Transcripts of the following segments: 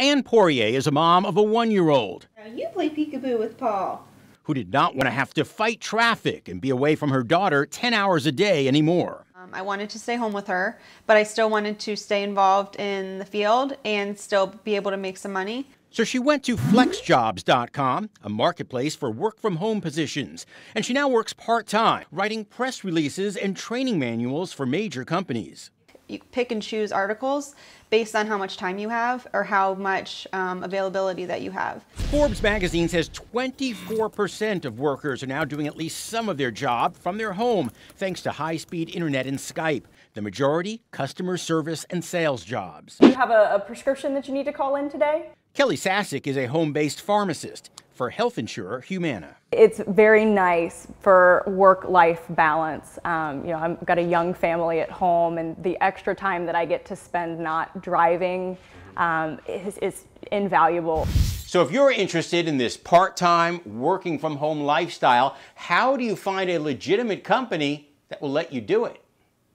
Anne Poirier is a mom of a one-year-old. You play peekaboo with Paul. Who did not want to have to fight traffic and be away from her daughter 10 hours a day anymore. Um, I wanted to stay home with her, but I still wanted to stay involved in the field and still be able to make some money. So she went to flexjobs.com, a marketplace for work from home positions, and she now works part time, writing press releases and training manuals for major companies you pick and choose articles based on how much time you have or how much um, availability that you have. Forbes magazine says 24% of workers are now doing at least some of their job from their home thanks to high speed internet and Skype. The majority, customer service and sales jobs. Do You have a, a prescription that you need to call in today? Kelly Sasick is a home based pharmacist for health insurer Humana. It's very nice for work-life balance. Um, you know, I've got a young family at home, and the extra time that I get to spend not driving um, is, is invaluable. So if you're interested in this part-time, working from home lifestyle, how do you find a legitimate company that will let you do it?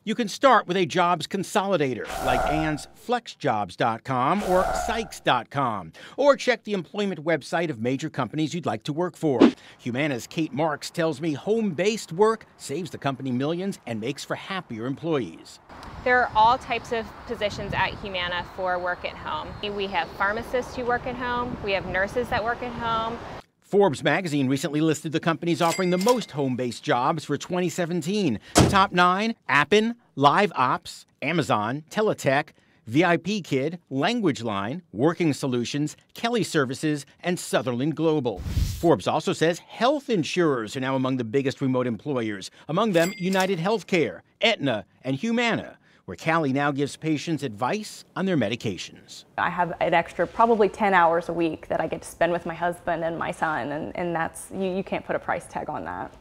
You can start with a jobs consolidator like Ann's flexjobs.com or sykes.com, or check the employment website of major companies you'd like to work for. Humana's Kate Marks tells me home based work saves the company millions and makes for happier employees. There are all types of positions at Humana for work at home. We have pharmacists who work at home, we have nurses that work at home. Forbes magazine recently listed the companies offering the most home based jobs for 2017. The top nine Appen, Live Ops, Amazon, Teletech, VIP Kid, Language Line, Working Solutions, Kelly Services, and Sutherland Global. Forbes also says health insurers are now among the biggest remote employers, among them United Healthcare, Aetna, and Humana where Callie now gives patients advice on their medications. I have an extra probably 10 hours a week that I get to spend with my husband and my son, and, and that's, you, you can't put a price tag on that.